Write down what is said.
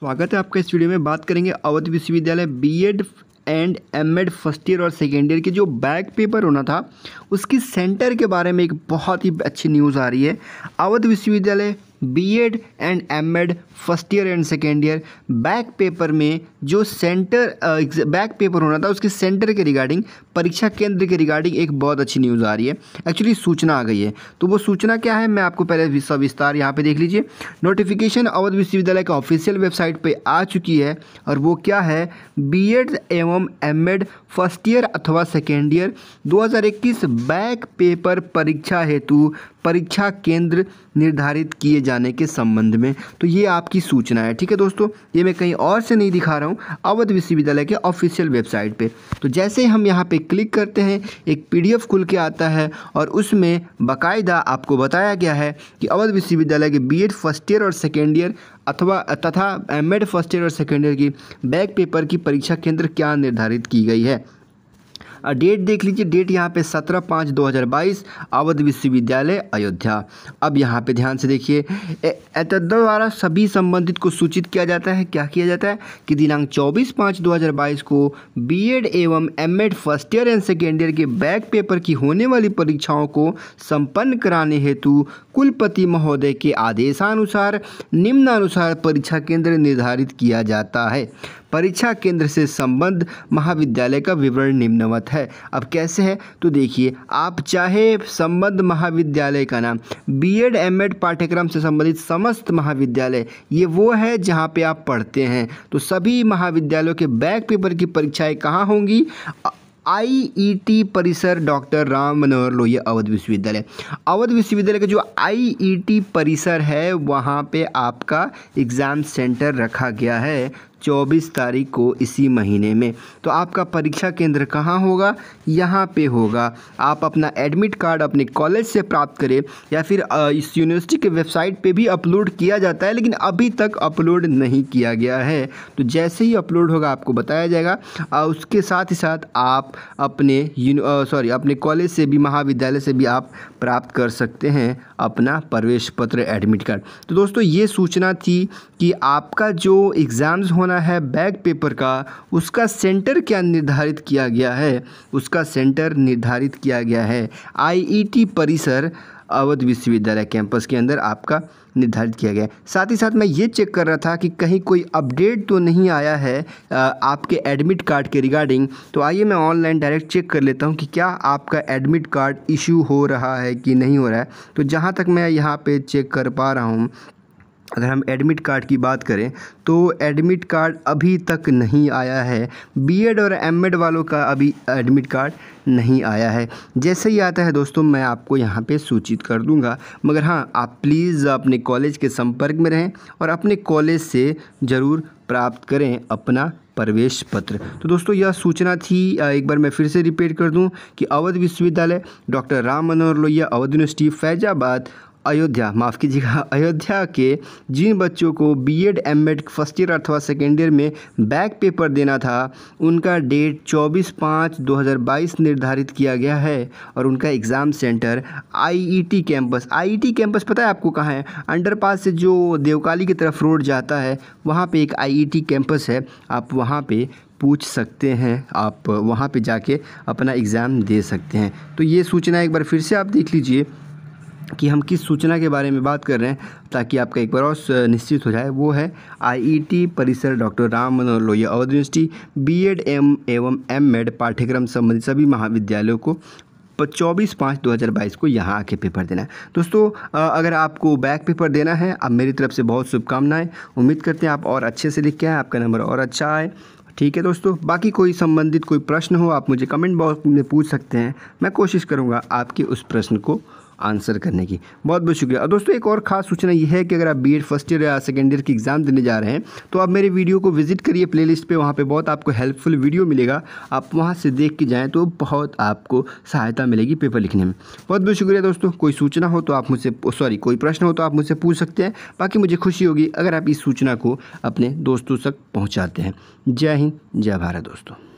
स्वागत है आपका इस वीडियो में बात करेंगे अवध विश्वविद्यालय BEd and MEd first year और सेकेंड ईयर की जो बैक पेपर होना था उसकी सेंटर के बारे में एक बहुत ही अच्छी न्यूज़ आ रही है अवध विश्वविद्यालय BEd and MEd first year and second year back paper में जो सेंटर बैक पेपर होना था उसके सेंटर के रिगार्डिंग परीक्षा केंद्र के रिगार्डिंग एक बहुत अच्छी न्यूज़ आ रही है एक्चुअली सूचना आ गई है तो वो सूचना क्या है मैं आपको पहले सविस्तार यहाँ पे देख लीजिए नोटिफिकेशन अवध विश्वविद्यालय के ऑफिशियल वेबसाइट पर आ चुकी है और वो क्या है एड एवं एड फर्स्ट ईयर अथवा सेकेंड ईयर इक्कीस बैक पेपर परीक्षा हेतु परीक्षा केंद्र निर्धारित किए जाने के संबंध में तो ये आपकी सूचना है ठीक है दोस्तों ये मैं कहीं और से नहीं दिखा रहा हूँ अवध विश्वविद्यालय के ऑफिशियल वेबसाइट पे तो जैसे हम यहाँ पे क्लिक करते हैं एक पीडीएफ खुल के आता है और उसमें बाकायदा आपको बताया गया है कि अवध विश्वविद्यालय के बी फर्स्ट ईयर और सेकेंड ईयर अथवा तथा एम फर्स्ट ईयर और सेकेंड ईयर की बैक पेपर की परीक्षा केंद्र क्या निर्धारित की गई है डेट देख लीजिए डेट यहाँ पे सत्रह पाँच दो हज़ार बाईस अवध विश्वविद्यालय अयोध्या अब यहाँ पे ध्यान से देखिए द्वारा सभी संबंधित को सूचित किया जाता है क्या किया जाता है कि दिनांक चौबीस पाँच दो हज़ार बाईस को बीएड एवं MEd first year and second year के बैक पेपर की होने वाली परीक्षाओं को संपन्न कराने हेतु कुलपति महोदय के आदेशानुसार निम्नानुसार परीक्षा केंद्र निर्धारित किया जाता है परीक्षा केंद्र से संबद्ध महाविद्यालय का विवरण निम्नवत है अब कैसे है तो देखिए आप चाहे संबद्ध महाविद्यालय का नाम बीएड एमएड पाठ्यक्रम से संबंधित समस्त महाविद्यालय ये वो है जहाँ पे आप पढ़ते हैं तो सभी महाविद्यालयों के बैक पेपर की परीक्षाएँ कहाँ होंगी टी e परिसर डॉक्टर राम मनोहर लोहिया अवध विश्वविद्यालय अवध विश्वविद्यालय का जो टी e परिसर है वहाँ पे आपका एग्ज़ाम सेंटर रखा गया है चौबीस तारीख को इसी महीने में तो आपका परीक्षा केंद्र कहाँ होगा यहाँ पे होगा आप अपना एडमिट कार्ड अपने कॉलेज से प्राप्त करें या फिर इस यूनिवर्सिटी के वेबसाइट पे भी अपलोड किया जाता है लेकिन अभी तक अपलोड नहीं किया गया है तो जैसे ही अपलोड होगा आपको बताया जाएगा उसके साथ ही साथ आप अपने सॉरी अपने कॉलेज से भी महाविद्यालय से भी आप प्राप्त कर सकते हैं अपना प्रवेश पत्र एडमिट कार्ड तो दोस्तों ये सूचना थी कि आपका जो एग्ज़ाम्स होना है बैक पेपर का उसका सेंटर क्या निर्धारित किया गया है उसका सेंटर निर्धारित किया गया है आईईटी e परिसर अवध विश्वविद्यालय कैंपस के अंदर आपका निर्धारित किया गया साथ ही साथ मैं ये चेक कर रहा था कि कहीं कोई अपडेट तो नहीं आया है आपके एडमिट कार्ड के रिगार्डिंग तो आइए मैं ऑनलाइन डायरेक्ट चेक कर लेता हूँ कि क्या आपका एडमिट कार्ड इशू हो रहा है कि नहीं हो रहा है तो जहां तक मैं यहाँ पे चेक कर पा रहा हूँ अगर हम एडमिट कार्ड की बात करें तो एडमिट कार्ड अभी तक नहीं आया है बीएड और एमएड वालों का अभी एडमिट कार्ड नहीं आया है जैसे ही आता है दोस्तों मैं आपको यहाँ पे सूचित कर दूँगा मगर हाँ आप प्लीज़ अपने कॉलेज के संपर्क में रहें और अपने कॉलेज से ज़रूर प्राप्त करें अपना प्रवेश पत्र तो दोस्तों यह सूचना थी एक बार मैं फिर से रिपीट कर दूं कि अवध विश्वविद्यालय डॉक्टर राम मनोहर लोहिया अवध यूनिवर्सिटी फैजाबाद अयोध्या माफ़ कीजिएगा अयोध्या के जिन बच्चों को बीएड एमएड फर्स्ट ईयर अथवा सेकेंड ईयर में बैक पेपर देना था उनका डेट 24 पाँच 2022 निर्धारित किया गया है और उनका exam centre IET campus IET campus पता है आपको कहाँ है अंडरपास से जो देवकाली की तरफ रोड जाता है वहाँ पर एक आई कैंपस e है आप वहाँ पर पूछ सकते हैं आप वहाँ पे जाके अपना एग्ज़ाम दे सकते हैं तो ये सूचना एक बार फिर से आप देख लीजिए कि हम किस सूचना के बारे में बात कर रहे हैं ताकि आपका एक बार और निश्चित हो जाए वो है आईईटी e परिसर doctor Ram Manohar Lohia Awadh university B Ed M एवं एम एड पाठ्यक्रम संबंधित सभी महाविद्यालयों को चौबीस पाँच दो हज़ार बाईस को यहाँ आके पेपर देना है दोस्तों अगर आपको बैक पेपर देना है अब मेरी तरफ से बहुत शुभकामनाएं उम्मीद करते हैं आप और अच्छे से लिख के आएँ आपका नंबर और अच्छा आए ठीक है दोस्तों बाकी कोई संबंधित कोई प्रश्न हो आप मुझे कमेंट बॉक्स में पूछ सकते हैं मैं कोशिश करूँगा आपके उस प्रश्न को आंसर करने की बहुत बहुत शुक्रिया और दोस्तों एक और खास सूचना यह है कि अगर आप बी फर्स्ट ईयर या सेकेंड ईयर की एग्ज़ाम देने जा रहे हैं तो आप मेरे वीडियो को विजिट करिए प्लेलिस्ट पे वहाँ पे बहुत आपको हेल्पफुल वीडियो मिलेगा आप वहाँ से देख के जाएँ तो बहुत आपको सहायता मिलेगी पेपर लिखने में बहुत बहुत शुक्रिया दोस्तों कोई सूचना हो तो आप मुझसे सॉरी कोई प्रश्न हो तो आप मुझसे पूछ सकते हैं बाकी मुझे खुशी होगी अगर आप इस सूचना को अपने दोस्तों तक पहुँचाते हैं जय हिंद जय भारत दोस्तों